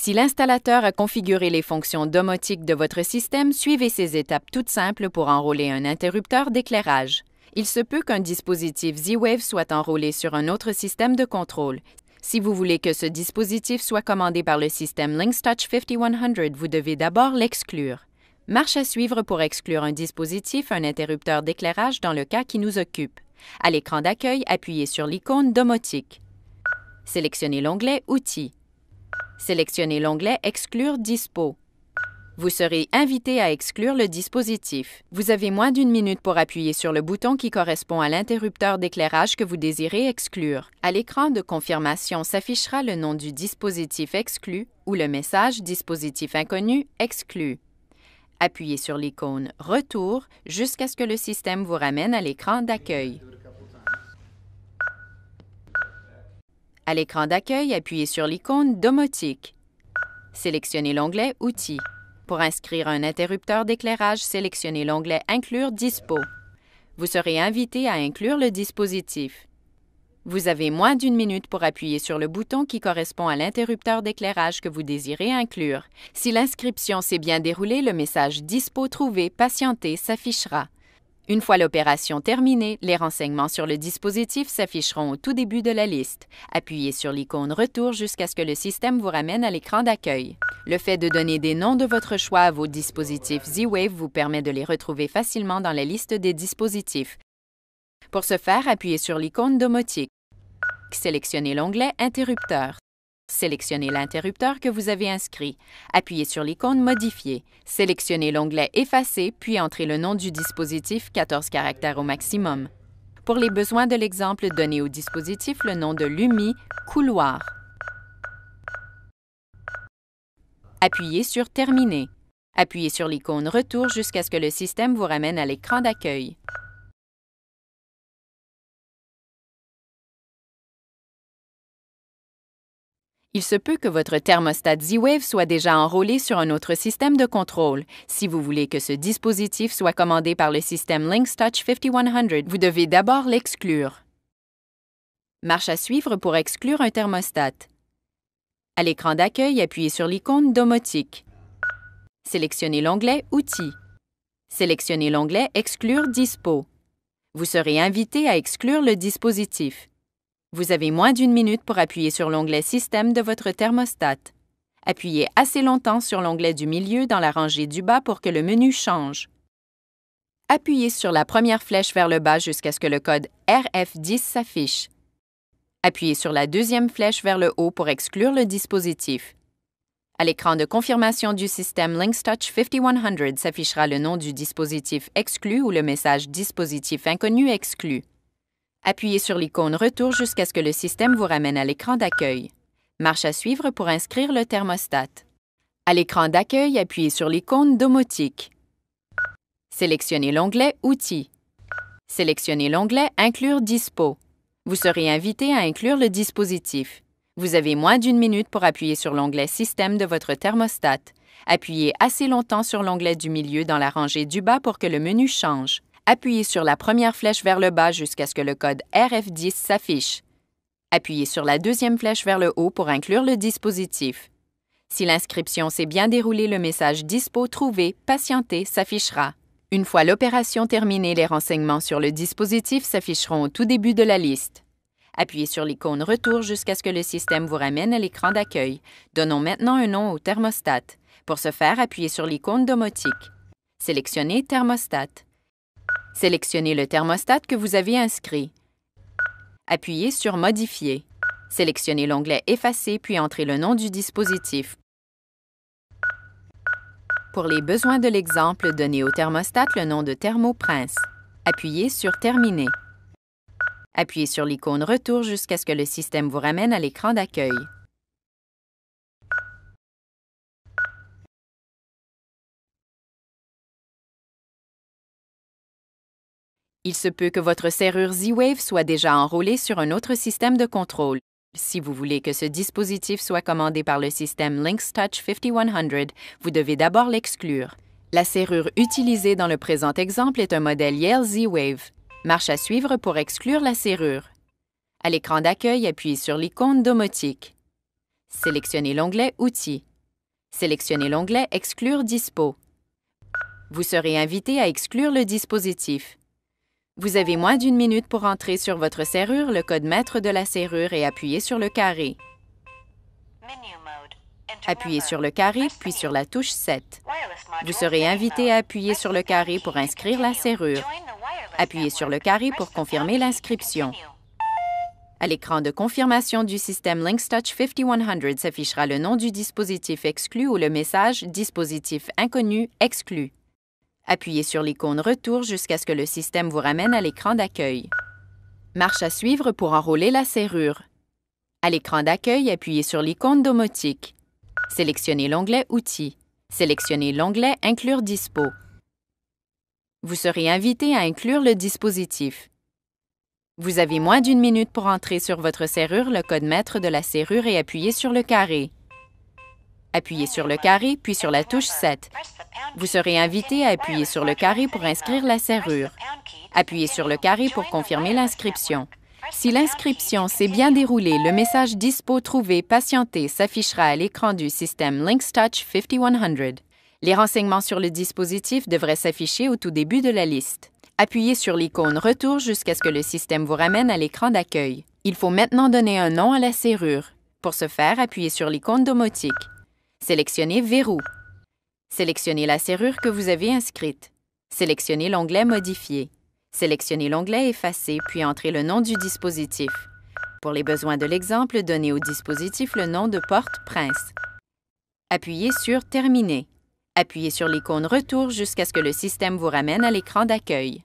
Si l'installateur a configuré les fonctions domotiques de votre système, suivez ces étapes toutes simples pour enrôler un interrupteur d'éclairage. Il se peut qu'un dispositif Z-Wave soit enrôlé sur un autre système de contrôle. Si vous voulez que ce dispositif soit commandé par le système LinkStouch 5100, vous devez d'abord l'exclure. Marche à suivre pour exclure un dispositif, un interrupteur d'éclairage dans le cas qui nous occupe. À l'écran d'accueil, appuyez sur l'icône Domotique. Sélectionnez l'onglet Outils. Sélectionnez l'onglet Exclure Dispo. Vous serez invité à exclure le dispositif. Vous avez moins d'une minute pour appuyer sur le bouton qui correspond à l'interrupteur d'éclairage que vous désirez exclure. À l'écran de confirmation s'affichera le nom du dispositif exclu ou le message Dispositif inconnu exclu. Appuyez sur l'icône Retour jusqu'à ce que le système vous ramène à l'écran d'accueil. À l'écran d'accueil, appuyez sur l'icône Domotique. Sélectionnez l'onglet Outils. Pour inscrire un interrupteur d'éclairage, sélectionnez l'onglet Inclure Dispo. Vous serez invité à inclure le dispositif. Vous avez moins d'une minute pour appuyer sur le bouton qui correspond à l'interrupteur d'éclairage que vous désirez inclure. Si l'inscription s'est bien déroulée, le message Dispo trouvé patienté s'affichera. Une fois l'opération terminée, les renseignements sur le dispositif s'afficheront au tout début de la liste. Appuyez sur l'icône Retour jusqu'à ce que le système vous ramène à l'écran d'accueil. Le fait de donner des noms de votre choix à vos dispositifs Z-Wave vous permet de les retrouver facilement dans la liste des dispositifs. Pour ce faire, appuyez sur l'icône domotique. Sélectionnez l'onglet Interrupteur. Sélectionnez l'interrupteur que vous avez inscrit. Appuyez sur l'icône Modifier. Sélectionnez l'onglet Effacer, puis entrez le nom du dispositif 14 caractères au maximum. Pour les besoins de l'exemple, donnez au dispositif le nom de LUMI Couloir. Appuyez sur Terminer. Appuyez sur l'icône Retour jusqu'à ce que le système vous ramène à l'écran d'accueil. Il se peut que votre thermostat Z-Wave soit déjà enrôlé sur un autre système de contrôle. Si vous voulez que ce dispositif soit commandé par le système Lynx Touch 5100, vous devez d'abord l'exclure. Marche à suivre pour exclure un thermostat. À l'écran d'accueil, appuyez sur l'icône Domotique. Sélectionnez l'onglet Outils. Sélectionnez l'onglet Exclure Dispo. Vous serez invité à exclure le dispositif. Vous avez moins d'une minute pour appuyer sur l'onglet Système de votre thermostat. Appuyez assez longtemps sur l'onglet du milieu dans la rangée du bas pour que le menu change. Appuyez sur la première flèche vers le bas jusqu'à ce que le code RF10 s'affiche. Appuyez sur la deuxième flèche vers le haut pour exclure le dispositif. À l'écran de confirmation du système LinkTouch 5100 s'affichera le nom du dispositif exclu ou le message Dispositif inconnu exclu. Appuyez sur l'icône Retour jusqu'à ce que le système vous ramène à l'écran d'accueil. Marche à suivre pour inscrire le thermostat. À l'écran d'accueil, appuyez sur l'icône Domotique. Sélectionnez l'onglet Outils. Sélectionnez l'onglet Inclure Dispo. Vous serez invité à inclure le dispositif. Vous avez moins d'une minute pour appuyer sur l'onglet Système de votre thermostat. Appuyez assez longtemps sur l'onglet du milieu dans la rangée du bas pour que le menu change. Appuyez sur la première flèche vers le bas jusqu'à ce que le code RF10 s'affiche. Appuyez sur la deuxième flèche vers le haut pour inclure le dispositif. Si l'inscription s'est bien déroulée, le message Dispo trouvé, patienté s'affichera. Une fois l'opération terminée, les renseignements sur le dispositif s'afficheront au tout début de la liste. Appuyez sur l'icône Retour jusqu'à ce que le système vous ramène à l'écran d'accueil. Donnons maintenant un nom au thermostat. Pour ce faire, appuyez sur l'icône domotique. Sélectionnez Thermostat. Sélectionnez le thermostat que vous avez inscrit. Appuyez sur Modifier. Sélectionnez l'onglet Effacer puis entrez le nom du dispositif. Pour les besoins de l'exemple, donnez au thermostat le nom de Thermoprince. Appuyez sur Terminer. Appuyez sur l'icône Retour jusqu'à ce que le système vous ramène à l'écran d'accueil. Il se peut que votre serrure Z-Wave soit déjà enrôlée sur un autre système de contrôle. Si vous voulez que ce dispositif soit commandé par le système Lynx Touch 5100, vous devez d'abord l'exclure. La serrure utilisée dans le présent exemple est un modèle Yale Z-Wave. Marche à suivre pour exclure la serrure. À l'écran d'accueil, appuyez sur l'icône domotique. Sélectionnez l'onglet Outils. Sélectionnez l'onglet Exclure Dispo. Vous serez invité à exclure le dispositif. Vous avez moins d'une minute pour entrer sur votre serrure le code maître de la serrure et appuyer sur le carré. Appuyez sur le carré, puis sur la touche 7. Vous serez invité à appuyer sur le carré pour inscrire la serrure. Appuyez sur le carré pour confirmer l'inscription. À l'écran de confirmation du système LinkStouch 5100 s'affichera le nom du dispositif exclu ou le message Dispositif inconnu exclu. Appuyez sur l'icône Retour jusqu'à ce que le système vous ramène à l'écran d'accueil. Marche à suivre pour enrôler la serrure. À l'écran d'accueil, appuyez sur l'icône domotique. Sélectionnez l'onglet Outils. Sélectionnez l'onglet Inclure Dispo. Vous serez invité à inclure le dispositif. Vous avez moins d'une minute pour entrer sur votre serrure le code maître de la serrure et appuyez sur le carré. Appuyez sur le carré, puis sur la touche 7. Vous serez invité à appuyer sur le carré pour inscrire la serrure. Appuyez sur le carré pour confirmer l'inscription. Si l'inscription s'est bien déroulée, le message Dispo trouvé patienté s'affichera à l'écran du système LinkTouch 5100. Les renseignements sur le dispositif devraient s'afficher au tout début de la liste. Appuyez sur l'icône Retour jusqu'à ce que le système vous ramène à l'écran d'accueil. Il faut maintenant donner un nom à la serrure. Pour ce faire, appuyez sur l'icône domotique. Sélectionnez Verrou. Sélectionnez la serrure que vous avez inscrite. Sélectionnez l'onglet Modifier. Sélectionnez l'onglet Effacer, puis entrez le nom du dispositif. Pour les besoins de l'exemple, donnez au dispositif le nom de porte Prince. Appuyez sur Terminer. Appuyez sur l'icône Retour jusqu'à ce que le système vous ramène à l'écran d'accueil.